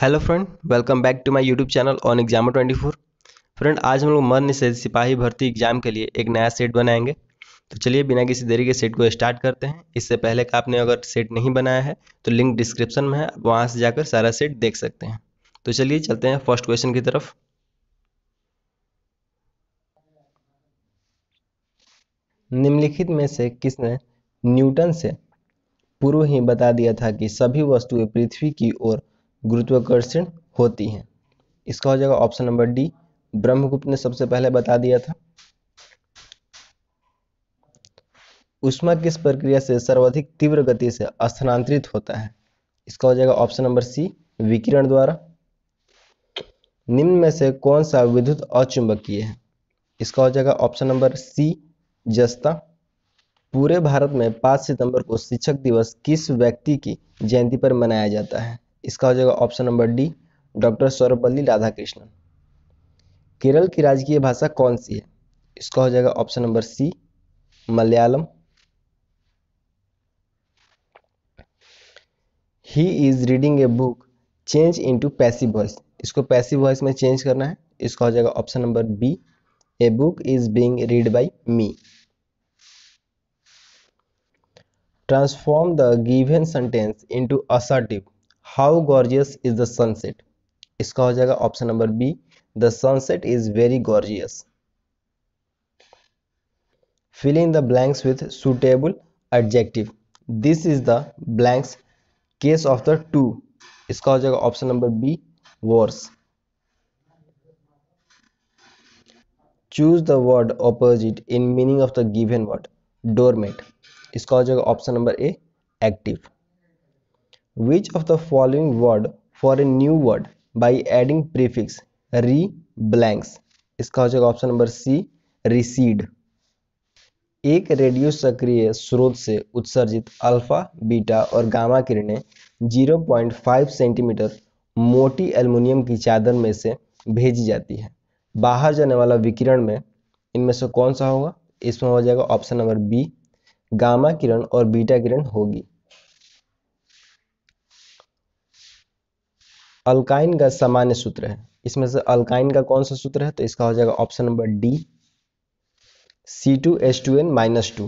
Hello friend welcome back to my YouTube channel on exam 24 friend आज हम लोग मन से सिपाही भर्ती एग्जाम के लिए एक नया सेट बनाएंगे तो चलिए बिना किसी देरी के सेट को स्टार्ट करते हैं इससे पहले का आपने अगर सेट नहीं बनाया है तो लिंक डिस्क्रिप्शन में है आप वहाँ से जाकर सारा सेट देख सकते हैं तो चलिए चलते हैं फर्स्ट क्वेश्चन की तरफ निम्नलिखित में से किसने न्यूटन से पूर्व ही बता दिया था कि सभी वस्तुएं पृथ्वी की ओर गुरुत्वाकर्षण होती हैं इसका हो जाएगा ऑप्शन नंबर डी ब्रह्मगुप्त ने सबसे पहले बता दिया था उष्मा किस प्रक्रिया से सर्वाधिक तीव्र गति से स्थानांतरित होता है इसका हो जाएगा ऑप्शन नंबर सी विकिरण द्वारा निम्न में से कौन सा विद्युत अचुंबकीय है इसका हो जाएगा ऑप्शन नंबर सी जस्ता पूरे भारत में 5 सितंबर को शिक्षक दिवस किस व्यक्ति की जयंती पर मनाया जाता है इसका हो जाएगा option number D doctor Sarvepalli Radhakrishnan Kerala की राजकीय भाषा कौन सी है इसका हो जाएगा option number C Malayalam he is reading a book change into passive voice इसको पैसिव वॉइस में चेंज करना है इसका हो जाएगा option number B a book is being read by me transform the given sentence into assertive how gorgeous is the sunset इसका हो जाएगा option number be the sunset is very gorgeous filling the blanks with suitable adjective this is the blanks case of the two इसका हो जाएगा option number B worse choose the word opposite in meaning of the given word doormat इसका हो जाएगा option number A active which of the following word for a new word by adding prefix re blanks इसका हो जाएगा option number C recede एक radio सक्रिय स्रोत से उत्सर्जित अल्फा बीटा और गामा किरणें 0.5 सेंटीमीटर मोटी एल्युमिनियम की चादर में से भेजी जाती है बाहर जाने वाला विकिरण में इनमें से कौन सा होगा इसमें हो जाएगा ऑप्शन नंबर बी गामा किरण और बीटा किरण होगी अल्काइन का सामान्य सूत्र है इसमें से अल्काइन का कौन सा सूत्र है तो इसका हो जाएगा option number D C two H two N minus two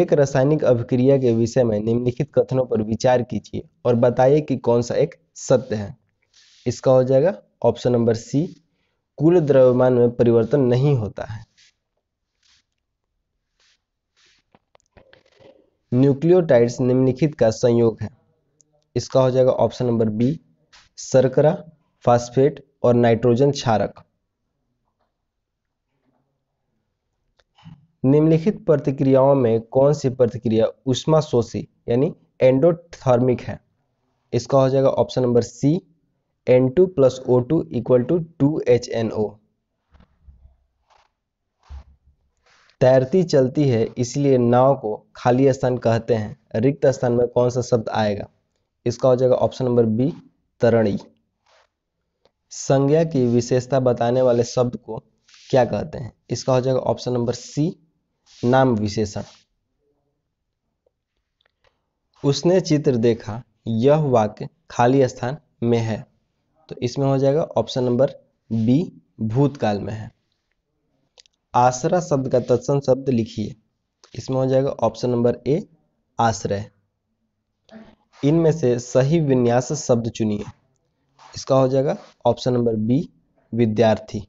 एक रासायनिक अभिक्रिया के विषय में निम्नलिखित कथनों पर विचार कीजिए और बताइए कि कौन सा एक सत्य है इसका हो जाएगा ऑप्शन नंबर सी कुल द्रव्यमान में परिवर्तन नहीं होता है न्यूक्लियोटाइड्स निम्नलिखित का संयोग है इसका हो जाएगा ऑप्शन नंबर बी सरकरा फास्फेट और नाइट्रोजन क्षारक निम्नलिखित प्रतिक्रियाओं में कौन सी प्रतिक्रिया उष्मा शोषी यानी एंडोथर्मिक है इसका हो जाएगा option number C N two plus O two equal to two H N O तैरती चलती है इसलिए नाव को खाली स्थान कहते हैं रिक्त स्थान में कौन सा शब्द आएगा इसका हो जाएगा ऑप्शन नंबर बी तरणी संज्ञा की विशेषता बताने वाले शब्द को क्या कहते हैं इसका हो जाएगा ऑप्शन नंबर सी नाम विशेषण उसने चित्र देखा यह वाक्य खाली स्थान में है तो इसमें हो जाएगा ऑप्शन नंबर बी भूतकाल में है आश्रय शब्द का तत्सम शब्द लिखिए इसमें हो जाएगा ऑप्शन नंबर ए आश्रय इनमें से सही विन्यास शब्द चुनिए इसका हो जाएगा ऑप्शन नंबर बी विद्यार्थी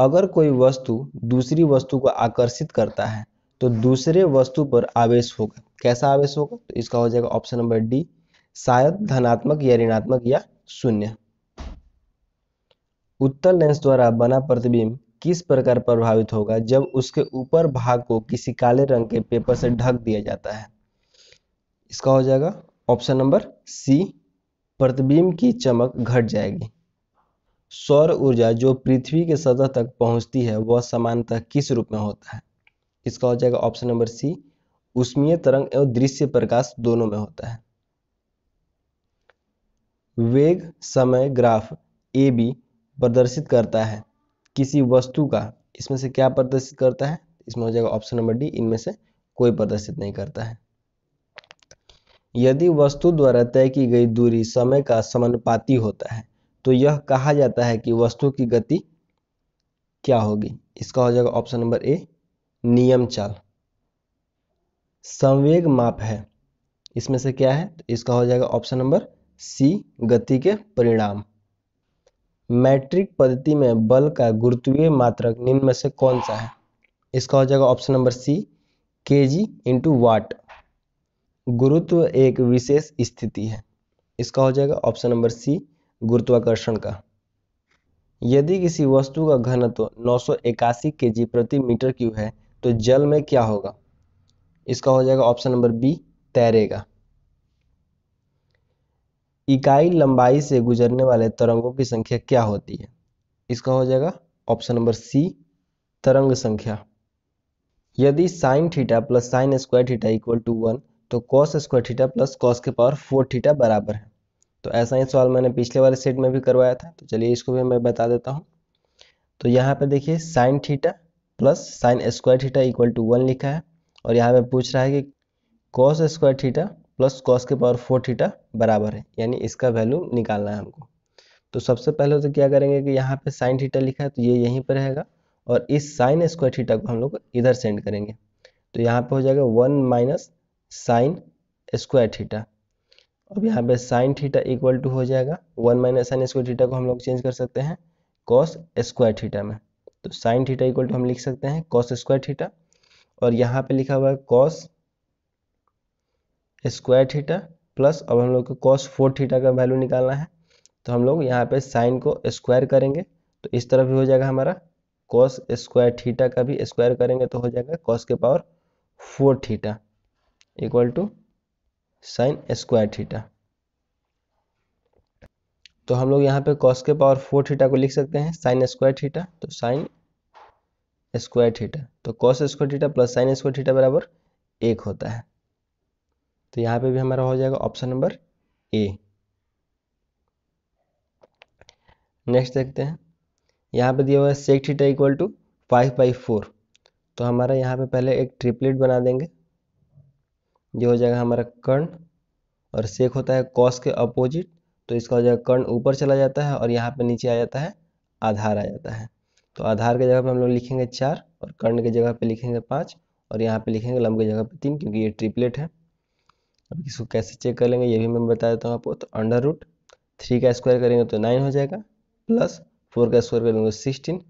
अगर कोई वस्तु दूसरी वस्तु को आकर्षित करता है तो दूसरे वस्तु पर आवेश होगा कैसा आवेश होगा तो इसका हो जाएगा ऑप्शन नंबर डी शायद धनात्मक या ऋणात्मक या शून्य उत्तर लेंस द्वारा बना प्रतिबिंब किस प्रकार प्रभावित होगा जब उसके ऊपर भाग को किसी काले रंग के पेपर से ढक दिया जाता है इसका हो जाएगा ऑप्शन नंबर सी प्रतिबिंब की चमक घट जाएगी सौर ऊर्जा जो पृथ्वी के सतह तक पहुंचती है वह समानता किस रूप में होता है इसका हो जाएगा ऑप्शन नंबर सी उष्मीय तरंग एवं दृश्य प्रकाश दोनों में होता है वेग समय ग्राफ ए बी प्रदर्शित करता है किसी वस्तु का इसमें से क्या प्रदर्शित करता है इसमें हो जाएगा ऑप्शन नंबर डी इनमें से कोई प्रदर्शित नहीं करता है यदि वस्तु द्वारा तय की गई दूरी समय का समानुपाती होता है तो यह कहा जाता है कि वस्तु की गति क्या होगी इसका हो जाएगा ऑप्शन नंबर ए नियम चाल संवेग माप है इसमें से क्या है तो इसका हो जाएगा ऑप्शन नंबर सी गति के परिणाम मैट्रिक पद्धति में बल का गुरुत्वीय मात्रक निम्न में से कौन सा है इसका हो जाएगा ऑप्शन नंबर सी के जी इंटू वाट गुरुत्व एक विशेष स्थिति है इसका हो जाएगा ऑप्शन नंबर सी गुरुत्वाकर्षण का यदि किसी वस्तु का घनत्व नौ सौ इक्यासी के जी प्रति मीटर क्यूब है तो जल में क्या होगा इसका हो जाएगा ऑप्शन नंबर बी तैरेगा इकाई लंबाई से गुजरने वाले तरंगों की संख्या क्या होती है इसका हो जाएगा ऑप्शन नंबर सी तरंग संख्या यदि sine theta plus sine square theta equal to one तो cos square theta plus cos के पावर फोर थीटा बराबर है तो ऐसा ही सवाल मैंने पिछले वाले सेट में भी करवाया था तो चलिए इसको भी मैं बता देता हूँ तो यहाँ पे देखिए sine theta plus sine square theta equal to one लिखा है और यहाँ पे पूछ रहा है कि cos square theta plus cos के पावर फोर थीटा बराबर है यानी इसका वैल्यू निकालना है हमको तो सबसे पहले तो क्या करेंगे कि यहाँ पे साइन थीटा लिखा है तो ये यहीं पर रहेगा और इस साइन स्क्वायर थीटा को हम लोग इधर सेंड करेंगे तो यहाँ पे हो जाएगा one minus sine square theta अब यहाँ पे साइन थीटा इक्वल टू हो जाएगा one minus sine square theta को हम लोग चेंज कर सकते हैं कॉस स्क्वायर थीटा में तो साइन थीटा इक्वल टू हम लिख सकते हैं कॉस स्क्वायर थीटा और यहाँ पे लिखा हुआ है कॉस स्क्वायर थीटा प्लस अब हम लोग को कॉस फोर थीटा का वैल्यू निकालना है तो हम लोग यहाँ पे साइन को स्क्वायर करेंगे तो इस तरफ भी हो जाएगा हमारा कॉस स्क्वायर थीटा का भी स्क्वायर करेंगे तो हो जाएगा कॉस के power four theta equal to sine square theta तो हम लोग यहाँ पे कॉस के पावर फोर थीटा को लिख सकते हैं साइन स्क्वायर थीटा तो साइन स्क्वायर थीटा तो cos square theta plus sine square theta बराबर एक होता है तो यहाँ पे भी हमारा हो जाएगा ऑप्शन नंबर ए नेक्स्ट देखते हैं यहाँ पे दिया हुआ है sec theta equal to five by four तो हमारा यहाँ पे पहले एक ट्रिपलेट बना देंगे ये हो जाएगा हमारा कर्ण और सेक होता है कॉस के अपोजिट तो इसका हो जाएगा कर्ण ऊपर चला जाता है और यहाँ पे नीचे आ जाता है आधार आ जाता है तो आधार के जगह पे हम लोग लिखेंगे चार और कर्ण के जगह पे लिखेंगे पाँच और यहाँ पे लिखेंगे लंब की जगह पे तीन क्योंकि ये ट्रिपलेट है अब इसको कैसे चेक कर लेंगे ये भी मैं बता देता हूँ आपको तो अंडर रूट थ्री का स्क्वायर करेंगे तो नाइन हो जाएगा प्लस फोर का स्क्वायर करेंगे तो सिक्सटीन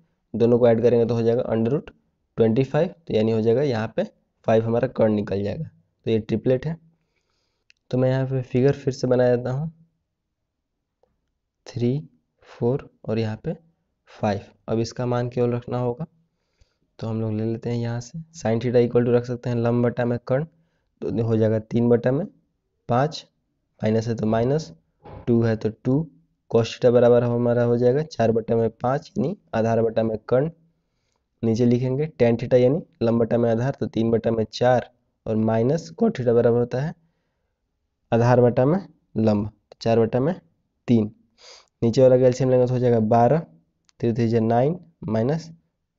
दोनों को ऐड करेंगे तो हो जाएगा अंडर रूट ट्वेंटी फाइव तो यानी हो जाएगा यहाँ पे फाइव हमारा कर्ण निकल जाएगा तो ये ट्रिपलेट है तो मैं यहाँ पे फिगर फिर से बना देता हूँ थ्री फोर और यहाँ पे फाइव अब इसका मान केवल रखना होगा तो हम लोग ले लेते हैं यहाँ से साइन थीटा इक्वल टू रख सकते हैं लंब बटा में कर्ण तो हो जाएगा तीन बटा में पाँच माइनस है तो माइनस टू है तो टू कॉस्टा बराबर हमारा हो जाएगा चार बटा में पाँच यानी आधार बटा में कर्ण नीचे लिखेंगे टेन थीटा यानी लंब बटा में आधार तो तीन बटा में चार और माइनस कॉट थीटा बराबर होता है आधार बटा में लंब तो चार बटा में तीन नीचे वाला कैल्शियम लेंगे तो हो जाएगा बारह थ्री थ्री जो नाइन माइनस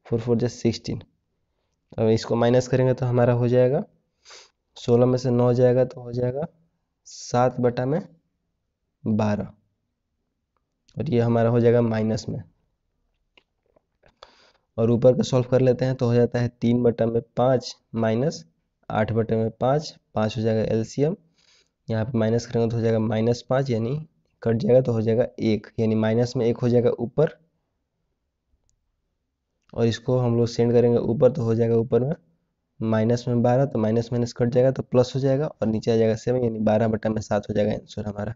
फोर फोर जो सिक्सटीन अब इसको माइनस करेंगे तो हमारा हो जाएगा सोलह में से नौ जाएगा तो हो जाएगा सात बटा में बारह और ये हमारा हो जाएगा माइनस में और ऊपर का सॉल्व कर लेते हैं तो हो जाता है तीन बटा में पाँच माइनस आठ बटे में पाँच पाँच हो जाएगा एलसीएम यहाँ पे माइनस करेंगे तो हो जाएगा माइनस पाँच यानी कट जाएगा तो हो जाएगा एक यानी माइनस में एक हो जाएगा ऊपर और इसको हम लोग सेंड करेंगे ऊपर तो हो जाएगा ऊपर में माइनस में बारह तो माइनस माइनस कट जाएगा तो प्लस हो जाएगा और नीचे आ जाएगा सेवन यानी बारह बटा में सात हो जाएगा आंसर हमारा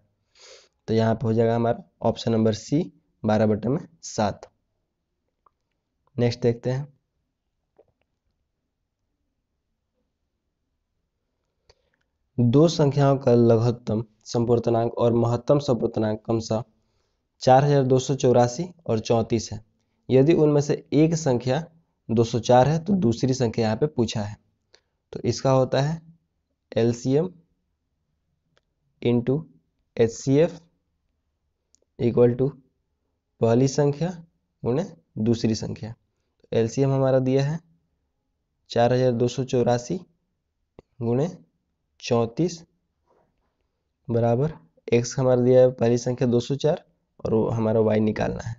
तो यहाँ पे हो जाएगा हमारा ऑप्शन नंबर सी बारह बटा में सात नेक्स्ट देखते हैं दो संख्याओं का लघुत्तम संपूर्णांक और महत्तम संपूर्णांक कम सा चार हजार दो सौ चौरासी और चौंतीस है यदि उनमें से एक संख्या 204 है तो दूसरी संख्या यहाँ पे पूछा है तो इसका होता है L C M into H C F equal to पहली संख्या गुणे दूसरी संख्या तो एल सी एम हमारा दिया है चार हजार दो सौ चौरासी गुणे चौंतीस बराबर एक्स हमारा दिया है पहली संख्या दो सौ चार और वो हमारा वाई निकालना है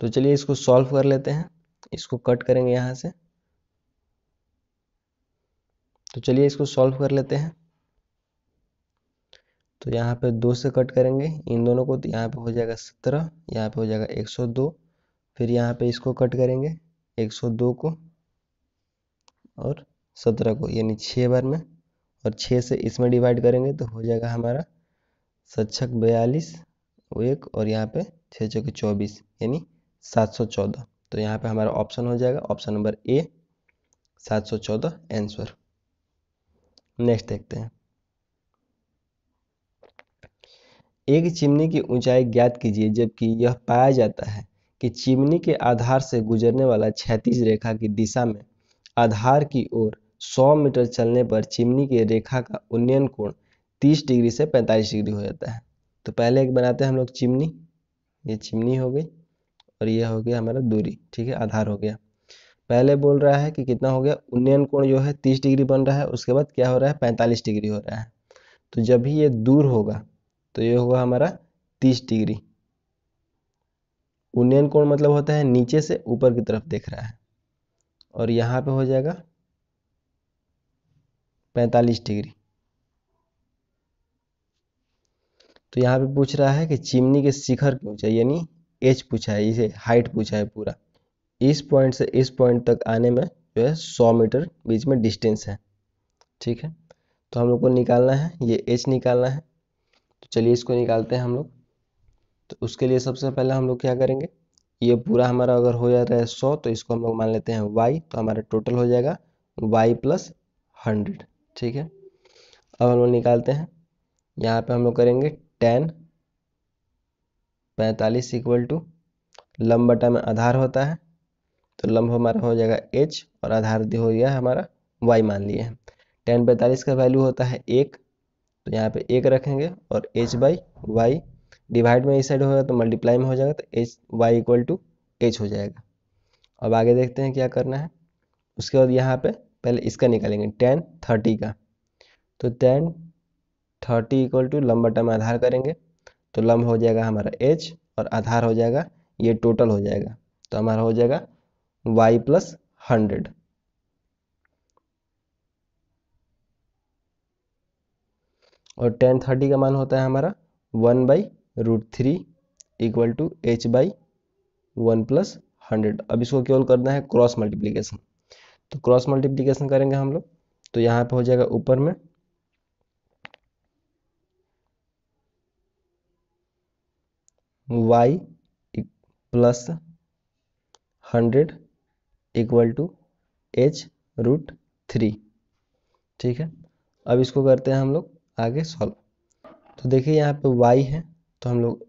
तो चलिए इसको सॉल्व कर लेते हैं इसको कट करेंगे यहाँ से तो चलिए इसको सॉल्व कर लेते हैं तो यहाँ पे दो से कट करेंगे इन दोनों को तो यहाँ पे हो जाएगा सत्रह यहाँ पे हो जाएगा एक सौ दो फिर यहाँ पे इसको कट करेंगे एक सौ दो को और सत्रह को यानी छः बार में और छः से इसमें डिवाइड करेंगे तो हो जाएगा हमारा सच्छक बयालीस एक और यहाँ पे छः छः चौबीस यानी सात सौ चौदह तो यहाँ पे हमारा ऑप्शन हो जाएगा ऑप्शन नंबर ए सात सौ चौदह आंसर नेक्स्ट देखते हैं एक चिमनी की ऊंचाई ज्ञात कीजिए जबकि यह पाया जाता है कि चिमनी के आधार से गुजरने वाला क्षैतिज रेखा की दिशा में आधार की ओर 100 मीटर चलने पर चिमनी के रेखा का उन्नयन कोण 30 डिग्री से 45 डिग्री हो जाता है तो पहले एक बनाते हैं हम लोग चिमनी ये चिमनी हो गई और ये हो गया हमारा दूरी ठीक है आधार हो गया पहले बोल रहा है कि कितना हो गया उन्नयन कोण जो है तीस डिग्री बन रहा है उसके बाद क्या हो रहा है पैंतालीस डिग्री हो रहा है तो जब भी ये दूर होगा तो ये होगा हमारा तीस डिग्री उन्नयन कोण मतलब होता है नीचे से ऊपर की तरफ देख रहा है और यहाँ पे हो जाएगा पैंतालीस डिग्री तो यहाँ पे पूछ रहा है कि चिमनी के शिखर की ऊंचाई यानी एज पूछा है इसे हाइट पूछा है पूरा इस पॉइंट से इस पॉइंट तक आने में जो है सौ मीटर बीच में डिस्टेंस है ठीक है तो हम लोग को निकालना है ये एच निकालना है तो चलिए इसको निकालते हैं हम लोग तो उसके लिए सबसे पहले हम लोग क्या करेंगे ये पूरा हमारा अगर हो जा रहा है सौ तो इसको हम लोग मान लेते हैं वाई तो हमारा टोटल हो जाएगा वाई प्लस हंड्रेड ठीक है अब हम लोग निकालते हैं यहाँ पे हम लोग करेंगे टेन पैंतालीस इक्वल टू लम बटा में आधार होता है तो लंब हमारा हो जाएगा एच और आधार हो गया हमारा वाई मान लिए हैं टेन पैंतालीस का वैल्यू होता है एक तो यहाँ पे एक रखेंगे और एच बाई वाई डिवाइड में इस साइड होगा तो मल्टीप्लाई में हो जाएगा तो H Y equal to H हो जाएगा अब आगे देखते हैं क्या करना है उसके बाद यहाँ पे पहले इसका निकालेंगे टेन थर्टी का तो टेन थर्टी इक्वल टू लंबा टाइम आधार करेंगे तो लम्ब हो जाएगा हमारा एच और आधार हो जाएगा ये टोटल हो जाएगा तो हमारा हो जाएगा वाई प्लस हंड्रेड और टेन थर्टी का मान होता है हमारा one by root three equal to H by one plus hundred अब इसको केवल करना है क्रॉस मल्टीप्लीकेशन तो क्रॉस मल्टीप्लीकेशन करेंगे हम लोग तो यहाँ पे हो जाएगा ऊपर में Y plus hundred equal to H root three ठीक है अब इसको करते हैं हम लोग आगे सॉल्व तो देखिए यहाँ पे y है तो हम लोग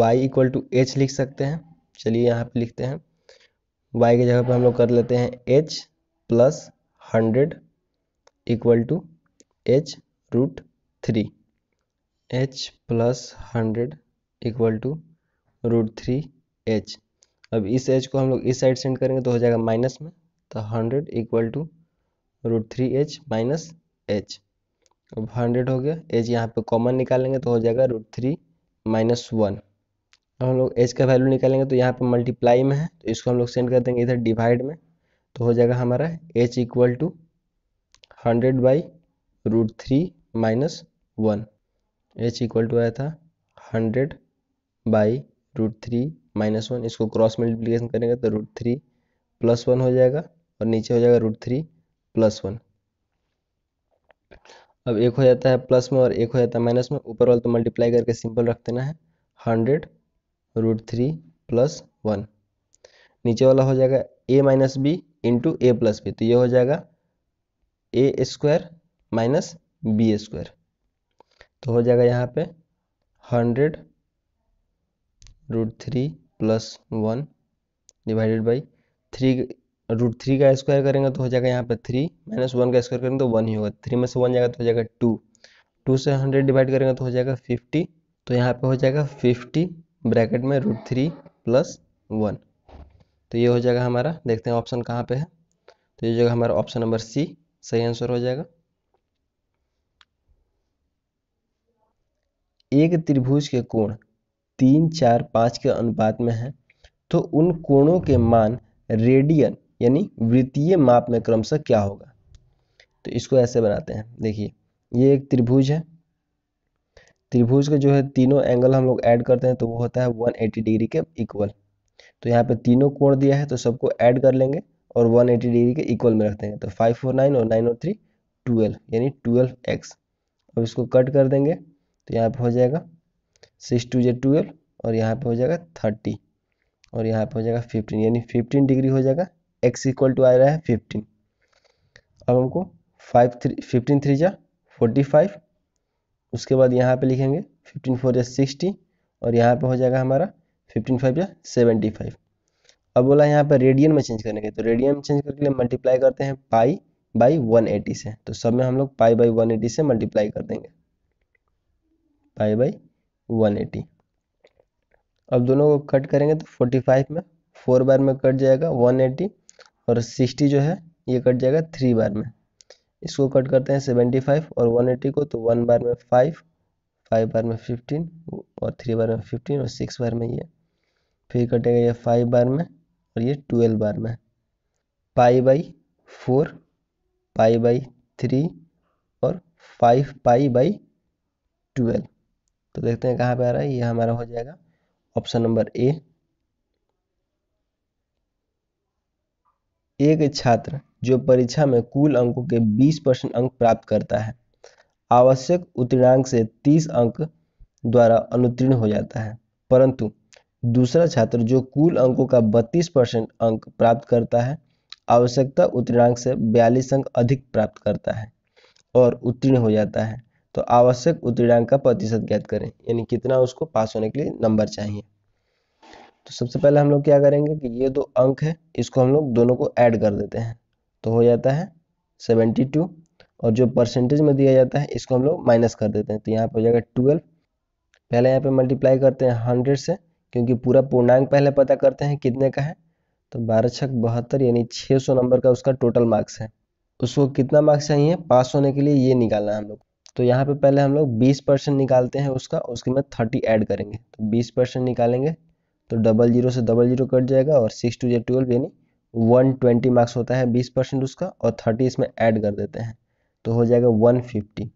y इक्वल टू एच लिख सकते हैं चलिए यहाँ पे लिखते हैं y की जगह पे हम लोग कर लेते हैं h plus hundred equal to H root three H plus hundred equal to root three H अब इस एच को हम लोग इस साइड सेंड करेंगे तो हो जाएगा माइनस में तो hundred equal to root three H minus H अब हंड्रेड हो गया एच यहाँ पे कॉमन निकालेंगे तो हो जाएगा रूट थ्री माइनस वन अब हम लोग एच का वैल्यू निकालेंगे तो यहाँ पे मल्टीप्लाई में है तो इसको हम लोग सेंड कर देंगे इधर डिवाइड में तो हो जाएगा हमारा H equal to hundred by root three minus one H equal to आया था hundred by root three minus one इसको क्रॉस मल्टीप्लीकेशन करेंगे तो रूट थ्री प्लस वन हो जाएगा और नीचे हो जाएगा रूट थ्री प्लस वन अब एक हो जाता है प्लस में और एक हो जाता है माइनस में ऊपर वाला तो मल्टीप्लाई करके सिंपल रख देना है hundred root three plus one नीचे वाला हो जाएगा A minus B into A plus B तो ये हो जाएगा A square minus B square तो हो जाएगा यहाँ पे hundred root three plus one divided by three root three का स्क्वायर करेंगे तो हो जाएगा यहाँ पर थ्री माइनस वन का स्क्वायर करेंगे तो वन ही होगा थ्री में से वन जाएगा तो हो जाएगा टू टू से हंड्रेड डिवाइड करेंगे तो हो जाएगा फिफ्टी तो यहाँ पे हो जाएगा फिफ्टी ब्रैकेट में रूट थ्री प्लस वन तो ये हो जाएगा हमारा देखते हैं ऑप्शन कहाँ पे है तो ये जगह हमारा ऑप्शन नंबर सी सही आंसर हो जाएगा एक त्रिभुज के कोण तीन चार पाँच के अनुपात में है तो उन कोणों के मान रेडियन यानी वृत्तीय माप में क्रमशः क्या होगा तो इसको ऐसे बनाते हैं देखिए ये एक त्रिभुज है त्रिभुज का जो है तीनों एंगल हम लोग ऐड करते हैं तो वो होता है 180 डिग्री के इक्वल तो यहाँ पे तीनों कोण दिया है तो सबको ऐड कर लेंगे और 180 डिग्री के इक्वल में रख देंगे तो फाइव फोर नाइन और नाइन और थ्री ट्वेल्व यानी ट्वेल्व एक्स अब इसको कट कर देंगे तो यहाँ पे हो जाएगा सिक्स टू जे ट्वेल्व और यहाँ पे हो जाएगा थर्टी और यहाँ पे हो जाएगा फिफ्टीन यानी फिफ्टीन डिग्री हो जाएगा एक्स इक्वल टू आ रहा है फिफ्टीन अब हमको फाइव थ्री फिफ्टीन थ्री जा फोर्टी फाइव उसके बाद यहाँ पे लिखेंगे फिफ्टीन फोर या सिक्सटी और यहाँ पे हो जाएगा हमारा फिफ्टीन फाइव या सेवेंटी फाइव अब बोला यहाँ पर रेडियन में चेंज करने के तो रेडियन में चेंज करके लिए मल्टीप्लाई करते हैं पाई बाई वन एटी से तो सब में हम लोग पाई बाई वन एटी से मल्टीप्लाई कर देंगे पाई बाई 180 अब दोनों को कट करेंगे तो 45 में फोर बार में कट जाएगा 180 और 60 जो है ये कट जाएगा थ्री बार में इसको कट करते हैं 75 और 180 को तो वन बार में फाइव फाइव बार में 15 और थ्री बार में 15 और सिक्स बार में ये फिर कटेगा ये फाइव बार में और ये ट्वेल्व बार में pi by four pi by three और फाइव पाई बाई ट्वेल्व तो देखते हैं कहाँ पे आ रहा है ये हमारा हो जाएगा ऑप्शन नंबर ए एक छात्र जो परीक्षा में कुल अंकों के 20 परसेंट अंक प्राप्त करता है आवश्यक उत्तीर्णांक से 30 अंक द्वारा अनुत्तीर्ण हो जाता है परंतु दूसरा छात्र जो कुल अंकों का 32 परसेंट अंक प्राप्त करता है आवश्यकता उत्तीर्णांक से 42 अंक अधिक प्राप्त करता है और उत्तीर्ण हो जाता है तो आवश्यक उत्तीर्णांक का प्रतिशत ज्ञात करें यानी कितना उसको पास होने के लिए नंबर चाहिए तो सबसे पहले हम लोग क्या करेंगे कि ये दो अंक है इसको हम लोग दोनों को ऐड कर देते हैं तो हो जाता है सेवेंटी टू और जो परसेंटेज में दिया जाता है इसको हम लोग माइनस कर देते हैं तो यहाँ पे हो जाएगा ट्वेल्व पहले यहाँ पे मल्टीप्लाई करते हैं हंड्रेड से क्योंकि पूरा पूर्णांक पहले पता करते हैं कितने का है तो बारह छक बहत्तर यानी छः सौ नंबर का उसका टोटल मार्क्स है उसको कितना मार्क्स चाहिए पास होने के लिए ये निकालना है हम लोग तो यहाँ पे पहले हम लोग 20 परसेंट निकालते हैं उसका उसके बाद 30 ऐड करेंगे तो 20 परसेंट निकालेंगे तो डबल जीरो से डबल जीरो कट जाएगा और सिक्स टू जे ट्वेल्व यानी वन ट्वेंटी मार्क्स होता है बीस परसेंट उसका और थर्टी इसमें ऐड कर देते हैं तो हो जाएगा वन फिफ्टी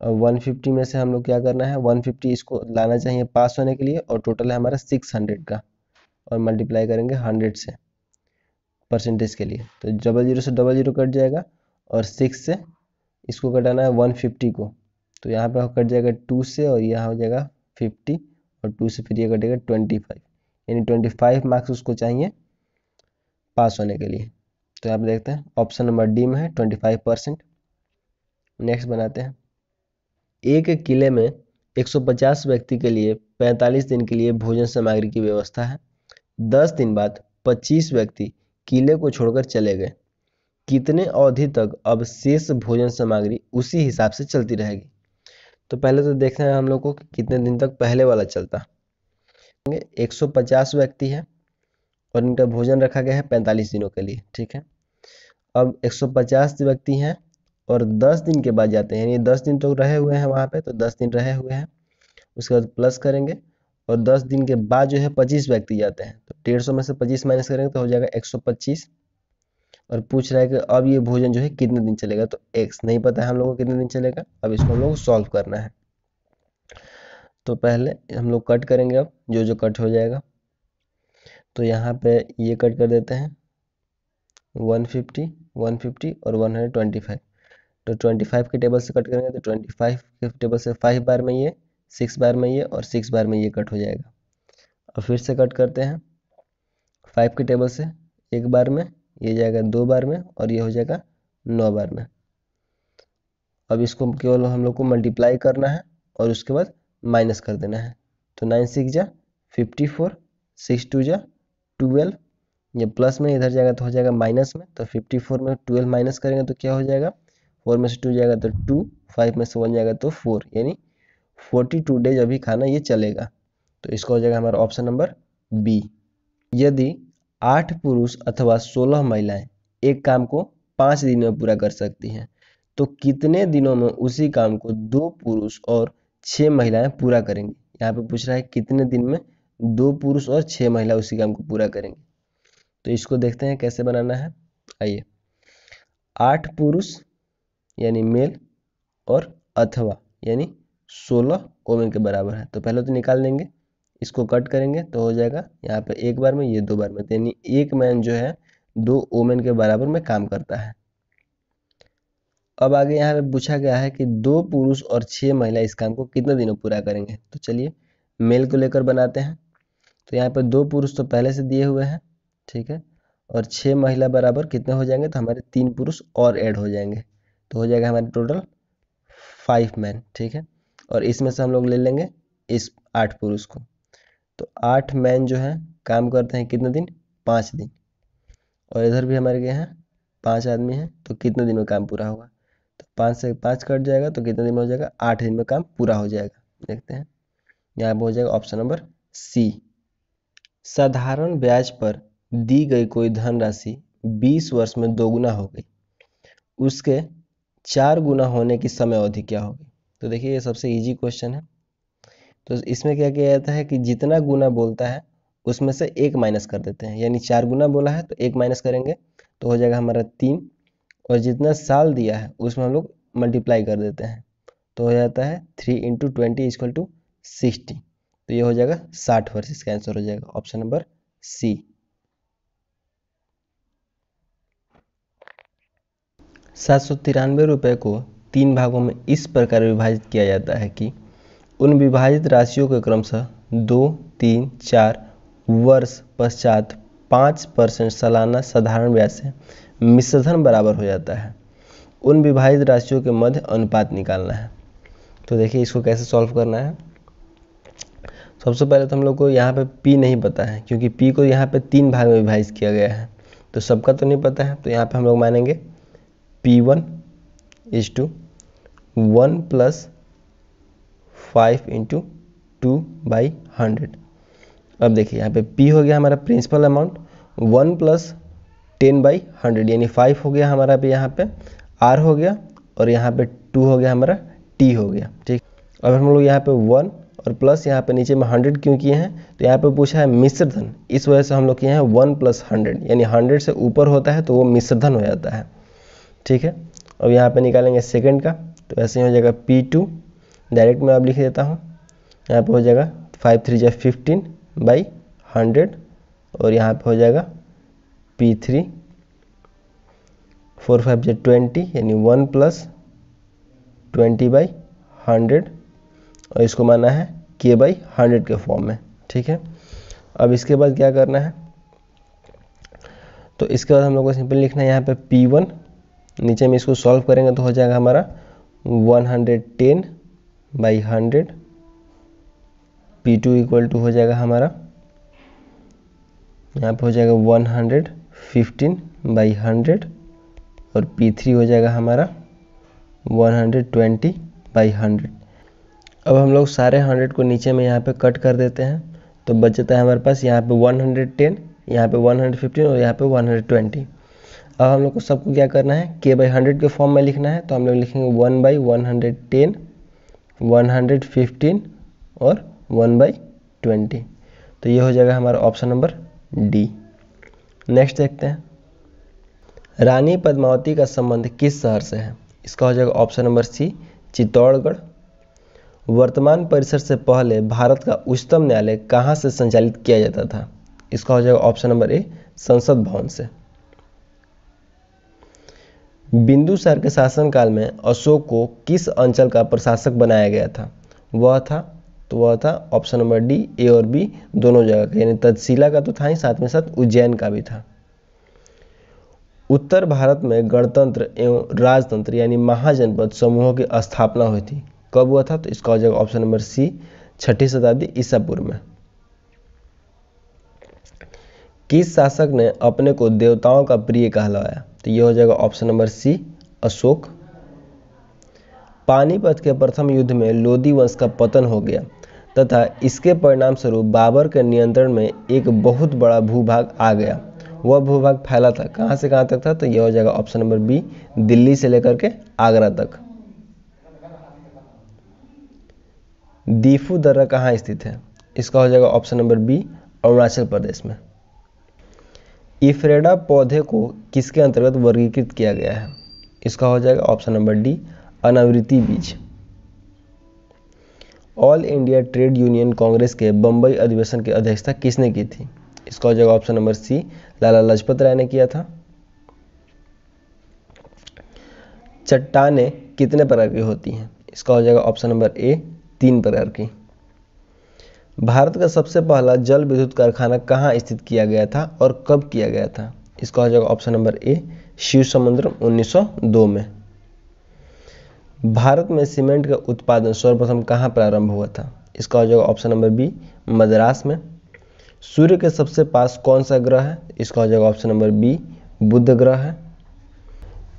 और वन फिफ्टी में से हम लोग क्या करना है वन फिफ्टी इसको लाना चाहिए पास होने के लिए और टोटल है हमारा सिक्स हंड्रेड का और मल्टीप्लाई करेंगे हंड्रेड से परसेंटेज के लिए तो डबल जीरो से डबल जीरो कट जाएगा और सिक्स से इसको कटाना है वन फिफ्टी को तो यहाँ पे कट जाएगा टू से और यहाँ हो जाएगा फिफ्टी और टू से फिर ये कटेगा ट्वेंटी फाइव यानी ट्वेंटी फाइव मार्क्स उसको चाहिए पास होने के लिए तो यहाँ पे देखते हैं ऑप्शन नंबर डी में है ट्वेंटी फाइव परसेंट नेक्स्ट बनाते हैं एक किले में 150 व्यक्ति के लिए 45 दिन के लिए भोजन सामग्री की व्यवस्था है दस दिन बाद पच्चीस व्यक्ति किले को छोड़कर चले गए कितने अवधि तक अब शेष भोजन सामग्री उसी हिसाब से चलती रहेगी तो पहले तो देखना है हम लोग को कि कितने दिन तक पहले वाला चलता एक 150 व्यक्ति है और इनका भोजन रखा गया है 45 दिनों के लिए ठीक है अब 150 व्यक्ति हैं और 10 दिन के बाद जाते हैं यानी 10 दिन तो रहे हुए हैं वहाँ पे तो 10 दिन रहे हुए हैं उसके बाद प्लस करेंगे और 10 दिन के बाद जो है 25 व्यक्ति जाते हैं तो डेढ़ में से 25 माइनस करेंगे तो हो जाएगा 125 और पूछ रहा है कि अब ये भोजन जो है कितने दिन चलेगा तो एक्स नहीं पता है हम लोग को कितने दिन चलेगा अब इसको हम लोग सॉल्व करना है तो पहले हम लोग कट करेंगे अब जो जो कट हो जाएगा तो यहाँ पे ये कट कर देते हैं 150, 150 और 125 तो 25 के टेबल से कट करेंगे तो 25 के टेबल से फाइव बार में ये सिक्स बार में ये और सिक्स बार में ये कट हो जाएगा और फिर से कट करते हैं फाइव के टेबल से एक बार में ये जाएगा दो बार में और ये हो जाएगा नौ बार में अब इसको केवल हम लोग को मल्टीप्लाई करना है और उसके बाद माइनस कर देना है तो नाइन सिक्स जा फिफ्टी फोर सिक्स टू जा ट्वेल्व ये प्लस में इधर जाएगा तो हो जाएगा माइनस में तो फिफ्टी फोर में ट्वेल्व माइनस करेंगे तो क्या हो जाएगा फोर में से टू जाएगा तो टू फाइव में से वन जाएगा तो फोर यानी फोर्टी टू डेज अभी खाना ये चलेगा तो इसका हो जाएगा हमारा ऑप्शन नंबर बी यदि आठ पुरुष अथवा सोलह महिलाएं एक काम को पांच दिन में पूरा कर सकती हैं तो कितने दिनों में उसी काम को दो पुरुष और छह महिलाएं पूरा करेंगी यहाँ पे पूछ रहा है कितने दिन में दो पुरुष और छह महिला उसी काम को पूरा करेंगे तो इसको देखते हैं कैसे बनाना है आइए आठ पुरुष यानी मेल और अथवा यानी सोलह ओमेन के बराबर है तो पहले तो निकाल लेंगे इसको कट करेंगे तो हो जाएगा यहाँ पे एक बार में ये दो बार में तो यानी एक मैन जो है दो ओमेन के बराबर में काम करता है अब आगे यहाँ पे पूछा गया है कि दो पुरुष और छः महिला इस काम को कितने दिनों पूरा करेंगे तो चलिए मेल को लेकर बनाते हैं तो यहाँ पर दो पुरुष तो पहले से दिए हुए हैं ठीक है और छः महिला बराबर कितने हो जाएंगे तो हमारे तीन पुरुष और ऐड हो जाएंगे तो हो जाएगा हमारे टोटल फाइव मैन ठीक है और इसमें से हम लोग ले लेंगे इस आठ पुरुष को तो आठ मैन जो है काम करते हैं कितने दिन पाँच दिन और इधर भी हमारे गए हैं पाँच आदमी हैं तो कितने दिन में काम पूरा होगा तो पाँच से पाँच कट जाएगा तो कितने दिन में हो जाएगा आठ दिन में काम पूरा हो जाएगा देखते हैं यहाँ पर हो जाएगा ऑप्शन नंबर सी साधारण ब्याज पर दी गई कोई धनराशि बीस वर्ष में दोगुना हो गई उसके चार गुना होने की समय अवधि क्या होगी तो देखिए ये सबसे इजी क्वेश्चन है तो इसमें क्या किया जाता है कि जितना गुना बोलता है उसमें से एक माइनस कर देते हैं यानी चार गुना बोला है तो एक माइनस करेंगे तो हो जाएगा हमारा तीन और जितना साल दिया है उसमें हम लोग मल्टीप्लाई कर देते हैं तो हो जाता है three into twenty equal to sixty तो ये हो जाएगा साठ वर्ष इसका आंसर हो जाएगा ऑप्शन नंबर सी सात सौ तिरानवे रुपये को तीन भागों में इस प्रकार विभाजित किया जाता है कि उन विभाजित राशियों के क्रमशः दो तीन चार वर्ष पश्चात पाँच परसेंट सालाना साधारण ब्याज से मिश्रधन बराबर हो जाता है उन विभाजित राशियों के मध्य अनुपात निकालना है तो देखिए इसको कैसे सॉल्व करना है सबसे पहले तो हम लोग को यहाँ पे पी नहीं पता है क्योंकि पी को यहाँ पे तीन भाग में विभाजित किया गया है तो सबका तो नहीं पता है तो यहाँ पे हम लोग मानेंगे P one is to one plus five into two by hundred अब देखिए यहाँ पे पी हो गया हमारा principal amount one plus ten by hundred यानी फाइव हो गया हमारा अभी यहाँ पे आर हो गया और यहाँ पे टू हो गया हमारा टी हो गया ठीक अब हम लोग यहाँ पे वन और प्लस यहाँ पे नीचे में हंड्रेड क्यों किए हैं तो यहाँ पे पूछा है मिश्रधन इस वजह से हम लोग किए हैं वन प्लस हंड्रेड यानी हंड्रेड से ऊपर होता है तो वो मिश्रधन हो जाता है ठीक है अब यहाँ पे निकालेंगे सेकंड का तो ऐसे ही हो जाएगा पी टू डायरेक्ट मैं आप लिख देता हूँ यहाँ पे हो जाएगा फाइव थ्री जै फिफ्टीन बाई हंड्रेड और यहाँ पे हो जाएगा पी थ्री फोर फाइव जै ट्वेंटी यानी one plus twenty by hundred और इसको माना है के बाई हंड्रेड के फॉर्म में ठीक है अब इसके बाद क्या करना है तो इसके बाद हम लोग को सिंपल लिखना है यहाँ पे वन नीचे में इसको सॉल्व करेंगे तो हो जाएगा हमारा one hundred ten by hundred P two equal to हो जाएगा हमारा यहाँ पे हो जाएगा one hundred fifteen by hundred और पी थ्री हो जाएगा हमारा one hundred twenty by hundred अब हम लोग सारे हंड्रेड को नीचे में यहाँ पे कट कर देते हैं तो बचता है हमारे पास यहाँ पे वन हंड्रेड टेन यहाँ पे वन हंड्रेड फिफ्टीन और यहाँ पे वन हंड्रेड ट्वेंटी अब हम लोग को सबको क्या करना है के बाई हंड्रेड के फॉर्म में लिखना है तो हम लोग लिखेंगे one by one hundred ten 115 और 1 बाई ट्वेंटी तो ये हो जाएगा हमारा ऑप्शन नंबर डी नेक्स्ट देखते हैं रानी पद्मावती का संबंध किस शहर से है इसका हो जाएगा ऑप्शन नंबर सी चित्तौड़गढ़ वर्तमान परिसर से पहले भारत का उच्चतम न्यायालय कहाँ से संचालित किया जाता था इसका हो जाएगा ऑप्शन नंबर ए संसद भवन से बिंदुसार के शासनकाल में अशोक को किस अंचल का प्रशासक बनाया गया था वह था तो वह था ऑप्शन नंबर डी ए और बी दोनों जगह का यानी तत्शिला का तो था ही साथ में साथ उज्जैन का भी था उत्तर भारत में गणतंत्र एवं राजतंत्र यानी महाजनपद समूहों की स्थापना हुई थी कब हुआ था तो इसका जगह ऑप्शन नंबर सी छठी शताब्दी ईसा पूर्व में किस शासक ने अपने को देवताओं का प्रिय कहलाया तो ये हो जाएगा option number C Ashok Panipat के प्रथम युद्ध में लोदी वंश का पतन हो गया तथा इसके परिणाम स्वरूप बाबर के नियंत्रण में एक बहुत बड़ा भूभाग आ गया वह भूभाग फैला था कहाँ से कहां तक था तो यह हो जाएगा ऑप्शन नंबर बी दिल्ली से लेकर के आगरा तक दीफू दर्रा कहाँ स्थित है इसका हो जाएगा option number B Arunachal Pradesh में इफ्रेडा पौधे को किसके अंतर्गत वर्गीकृत किया गया है इसका हो जाएगा ऑप्शन नंबर डी अनावृत्ति बीज all India trade union congress के बंबई अधिवेशन की अध्यक्षता किसने की थी इसका हो जाएगा option number C Lala Lajpat Rai ने किया था चट्टाने कितने प्रकार की होती हैं इसका हो जाएगा ऑप्शन नंबर ए तीन प्रकार की भारत का सबसे पहला जल विद्युत कारखाना कहाँ स्थित किया गया था और कब किया गया था इसका हो जाएगा ऑप्शन नंबर ए शिव समुद्र उन्नीस में भारत में सीमेंट का उत्पादन सर्वप्रथम कहाँ प्रारंभ हुआ था इसका हो जाएगा ऑप्शन नंबर बी मद्रास में सूर्य के सबसे पास कौन सा ग्रह है इसका हो जाएगा ऑप्शन नंबर बी बुध ग्रह है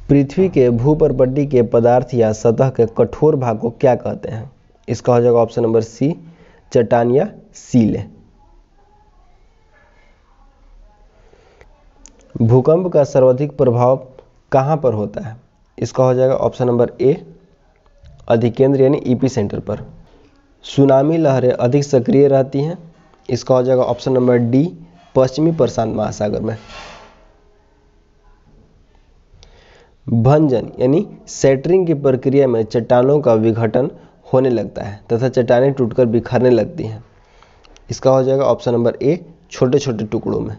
पृथ्वी के भूपरपट्टी के पदार्थ या सतह के कठोर भाग को क्या कहते हैं इसका हो जाएगा ऑप्शन नंबर सी चट्टान या सील है भूकंप का सर्वाधिक प्रभाव कहां पर होता है इसका हो जाएगा ऑप्शन नंबर ए अधिकेंद्र यानी ईपी e सेंटर पर सुनामी लहरें अधिक सक्रिय रहती हैं इसका हो जाएगा ऑप्शन नंबर डी पश्चिमी प्रशांत महासागर में भंजन यानी सेटरिंग की प्रक्रिया में चट्टानों का विघटन होने लगता है तथा चट्टानें टूटकर बिखरने लगती हैं इसका हो जाएगा ऑप्शन नंबर ए छोटे छोटे टुकड़ों में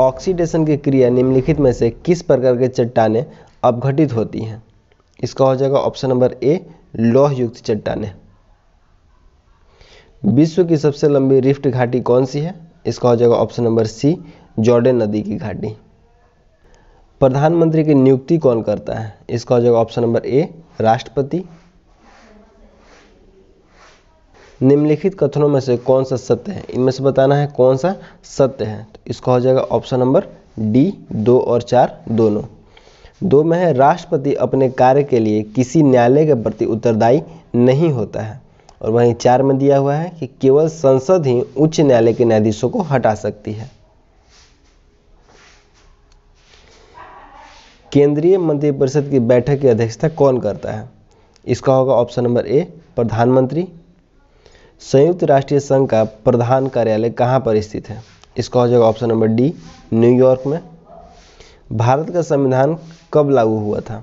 ऑक्सीडेशन की क्रिया निम्नलिखित में से किस प्रकार के चट्टाने अपघटित होती हैं इसका हो जाएगा ऑप्शन नंबर ए युक्त चट्टाने विश्व की सबसे लंबी रिफ्ट घाटी कौन सी है इसका हो जाएगा ऑप्शन नंबर सी जॉर्डन नदी की घाटी प्रधानमंत्री की नियुक्ति कौन करता है इसका हो जाएगा ऑप्शन नंबर ए राष्ट्रपति निम्नलिखित कथनों में से कौन सा सत्य है इनमें से बताना है कौन सा सत्य है तो इसका हो जाएगा ऑप्शन नंबर डी दो और चार दोनों दो में है राष्ट्रपति अपने कार्य के लिए किसी न्यायालय के प्रति उत्तरदायी नहीं होता है और वहीं चार में दिया हुआ है कि केवल संसद ही उच्च न्यायालय के न्यायाधीशों को हटा सकती है केंद्रीय मंत्रिपरिषद की बैठक की अध्यक्षता कौन करता है इसका होगा ऑप्शन नंबर ए प्रधानमंत्री संयुक्त राष्ट्रीय संघ का प्रधान कार्यालय कहाँ पर स्थित है इसका हो जाएगा ऑप्शन नंबर डी न्यूयॉर्क में भारत का संविधान कब लागू हुआ था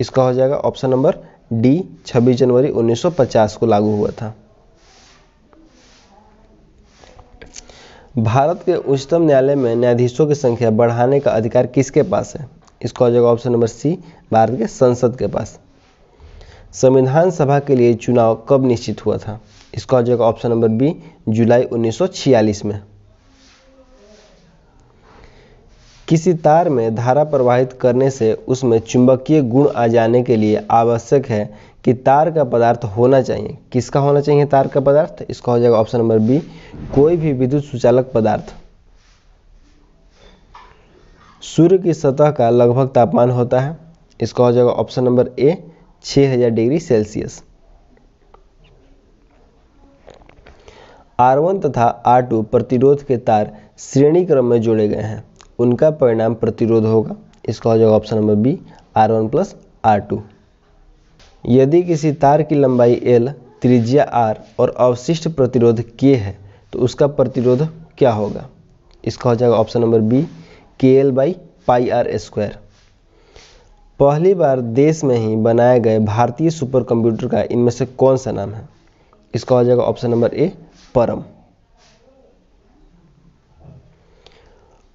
इसका हो जाएगा ऑप्शन नंबर डी 26 जनवरी 1950 को लागू हुआ था भारत के उच्चतम न्यायालय में न्यायाधीशों की संख्या बढ़ाने का अधिकार किसके पास है इसको हो जाएगा ऑप्शन नंबर सी भारत के संसद के पास संविधान सभा के लिए चुनाव कब निश्चित हुआ था इसका हो जाएगा ऑप्शन नंबर बी जुलाई 1946 में किसी तार में धारा प्रवाहित करने से उसमें चुंबकीय गुण आ जाने के लिए आवश्यक है कि तार का पदार्थ होना चाहिए किसका होना चाहिए तार का पदार्थ इसका हो जाएगा ऑप्शन नंबर बी कोई भी विद्युत सुचालक पदार्थ सूर्य की सतह का लगभग तापमान होता है इसका हो जाएगा option number A 6000 degree Celsius R1 तथा R2 प्रतिरोध के तार श्रेणी क्रम में जोड़े गए हैं उनका परिणाम प्रतिरोध होगा इसका हो जाएगा option number B R one plus R two यदि किसी तार की लंबाई एल त्रिज्या आर और अवशिष्ट प्रतिरोध K है तो उसका प्रतिरोध क्या होगा इसका हो जाएगा option number B K L by pi R square पहली बार देश में ही बनाए गए भारतीय सुपर कंप्यूटर का इनमें से कौन सा नाम है इसका हो जाएगा ऑप्शन नंबर ए परम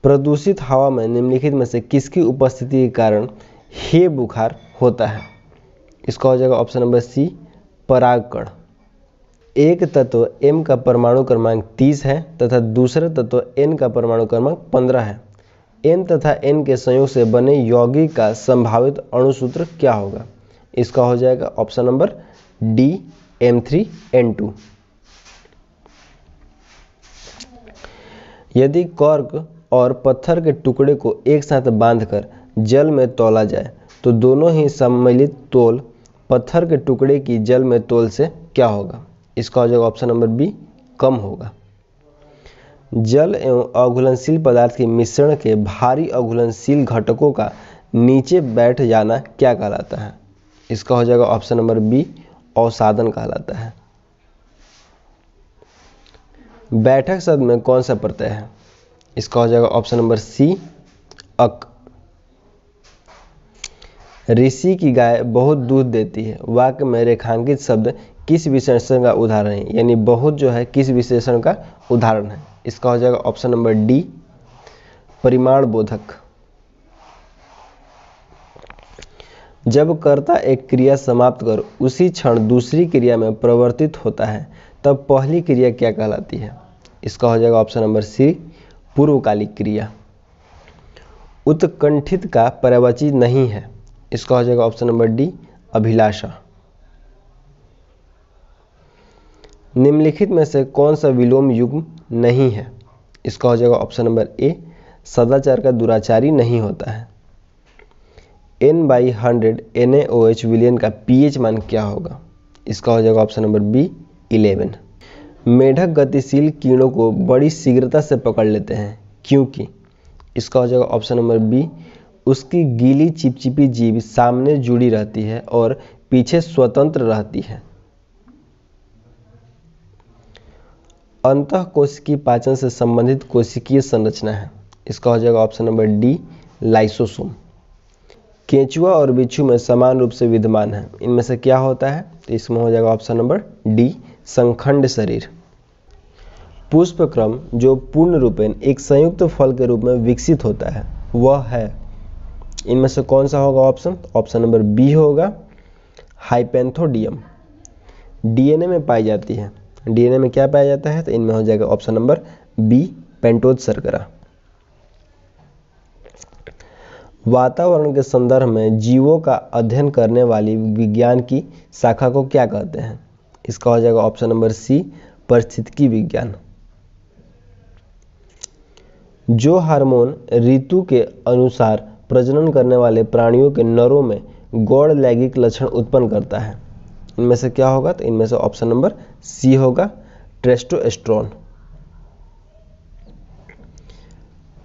प्रदूषित हवा में निम्नलिखित में से किसकी उपस्थिति के कारण हे बुखार होता है इसका हो जाएगा ऑप्शन नंबर सी परागकण एक तत्व एम का परमाणु क्रमांक 30 है तथा दूसरा तत्व एन का परमाणु क्रमांक 15 है एन तथा एन के संयोग से बने यौगिक का संभावित अणुसूत्र क्या होगा इसका हो जाएगा option number D M three N two यदि कॉर्क और पत्थर के टुकड़े को एक साथ बांधकर जल में तोला जाए तो दोनों ही सम्मिलित तोल पत्थर के टुकड़े की जल में तोल से क्या होगा इसका हो जाएगा ऑप्शन नंबर बी कम होगा जल एवं अघुलनशील पदार्थ के मिश्रण के भारी अघुलनशील घटकों का नीचे बैठ जाना क्या कहलाता है इसका हो जाएगा ऑप्शन नंबर बी औसाधन कहलाता है बैठक शब्द में कौन सा प्रत्यय है इसका हो जाएगा ऑप्शन नंबर सी अक ऋषि की गाय बहुत दूध देती है वाक्य में रेखांकित शब्द किस विशेषण का उदाहरण है यानी बहुत जो है किस विशेषण का उदाहरण है इसका हो जाएगा ऑप्शन नंबर डी परिमाण बोधक जब कर्ता एक क्रिया समाप्त कर उसी क्षण दूसरी क्रिया में प्रवर्तित होता है तब पहली क्रिया क्या कहलाती है इसका हो जाएगा ऑप्शन नंबर सी पूर्वकालिक क्रिया उत्कंठित का पर्यावची नहीं है इसका हो जाएगा ऑप्शन नंबर डी अभिलाषा निम्नलिखित में से कौन सा विलोम युग्म नहीं है इसका हो जाएगा ऑप्शन नंबर ए सदाचार का दुराचारी नहीं होता है N by hundred N A O H विलियन का पी एच मान क्या होगा इसका हो जाएगा ऑप्शन नंबर बी इलेवन मेढक गतिशील कीड़ों को बड़ी शीघ्रता से पकड़ लेते हैं क्योंकि इसका हो जाएगा ऑप्शन नंबर बी उसकी गीली चिपचिपी जीभ सामने जुड़ी रहती है और पीछे स्वतंत्र रहती है अंत कोशिकीय पाचन से संबंधित कोशिकीय संरचना है इसका हो जाएगा ऑप्शन नंबर डी लाइसोसोम केंचुआ और बिच्छू में समान रूप से विद्यमान है इनमें से क्या होता है तो इसमें हो जाएगा ऑप्शन नंबर डी संखंड शरीर पुष्पक्रम जो पूर्ण रूपेण एक संयुक्त फल के रूप में विकसित होता है वह है इनमें से कौन सा होगा ऑप्शन ऑप्शन नंबर बी होगा हाइपेंथोडियम डीएनए में पाई जाती है डीएनए में क्या पाया जाता है तो इनमें हो जाएगा ऑप्शन नंबर बी पेंटोज सरकरा वातावरण के संदर्भ में जीवों का अध्ययन करने वाली विज्ञान की शाखा को क्या कहते हैं इसका हो जाएगा ऑप्शन नंबर सी परिस्थितिकी विज्ञान जो हार्मोन ऋतु के अनुसार प्रजनन करने वाले प्राणियों के नरों में गौड़ लैंगिक लक्षण उत्पन्न करता है इनमें से क्या होगा तो इनमें से ऑप्शन नंबर सी होगा ट्रेस्टोस्ट्रॉन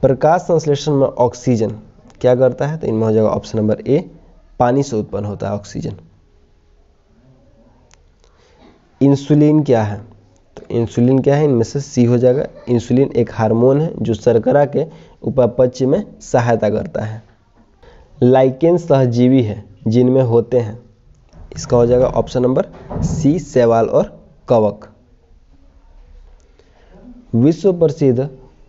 प्रकाश संश्लेषण में ऑक्सीजन क्या करता है तो इनमें हो जाएगा ऑप्शन नंबर ए पानी से उत्पन्न होता है ऑक्सीजन इंसुलिन क्या है तो इंसुलिन क्या है इनमें से सी हो जाएगा इंसुलिन एक हार्मोन है जो शर्करा के उपापच्य में सहायता करता है लाइकेन सहजीवी है जिनमें होते हैं इसका हो जाएगा ऑप्शन नंबर सी सेवाल और कवक विश्व प्रसिद्ध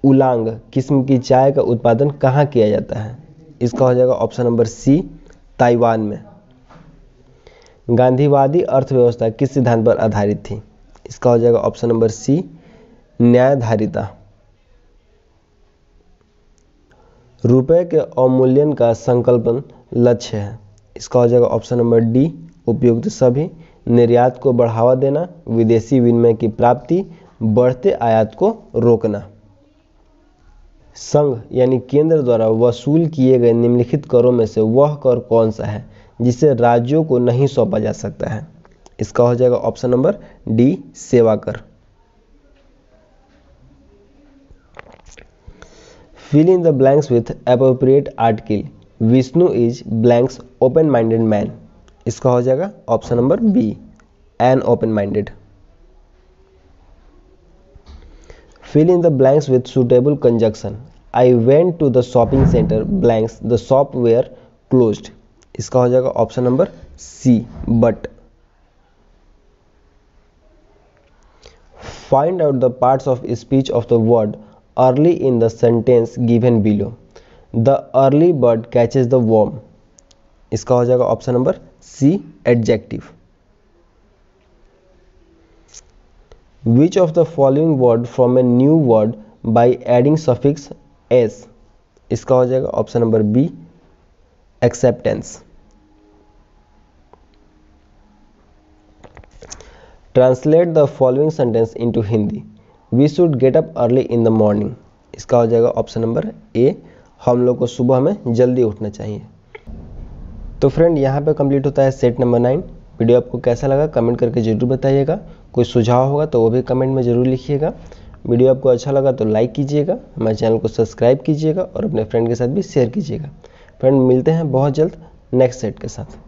उलांग किस्म की चाय का उत्पादन कहाँ किया जाता है इसका हो जाएगा ऑप्शन नंबर सी ताइवान में गांधीवादी अर्थव्यवस्था किस सिद्धांत पर आधारित थी इसका हो जाएगा ऑप्शन नंबर सी न्यायधारिता रुपए के अवमूल्यन का संकल्पन लक्ष्य है इसका हो जाएगा ऑप्शन नंबर डी उपयुक्त सभी निर्यात को बढ़ावा देना विदेशी विनिमय की प्राप्ति बढ़ते आयात को रोकना संघ यानी केंद्र द्वारा वसूल किए गए निम्नलिखित करों में से वह कर कौन सा है जिसे राज्यों को नहीं सौंपा जा सकता है इसका हो जाएगा ऑप्शन नंबर डी सेवा कर fill in the blanks with appropriate article Vishnu is blanks open minded man इसका हो जाएगा option number B an open minded fill in the blanks with suitable conjunction I went to the shopping centre blanks the shop were close इसका हो जाएगा option number C but find out the part of speech of the word early in the sentence an below the early bird catches the worm इसका हो जाएगा option number C Adjective. Which of the following word from a new word by adding suffix s? इसका हो जाएगा option number B acceptance translate the following sentence into Hindi we should get up early in the morning इसका हो जाएगा option number ए हम लोग को सुबह में जल्दी उठना चाहिए तो फ्रेंड यहाँ पे कंप्लीट होता है सेट नंबर नाइन वीडियो आपको कैसा लगा कमेंट करके ज़रूर बताइएगा कोई सुझाव होगा तो वो भी कमेंट में ज़रूर लिखिएगा वीडियो आपको अच्छा लगा तो लाइक कीजिएगा हमारे चैनल को सब्सक्राइब कीजिएगा और अपने फ्रेंड के साथ भी शेयर कीजिएगा फ्रेंड मिलते हैं बहुत जल्द नेक्स्ट सेट के साथ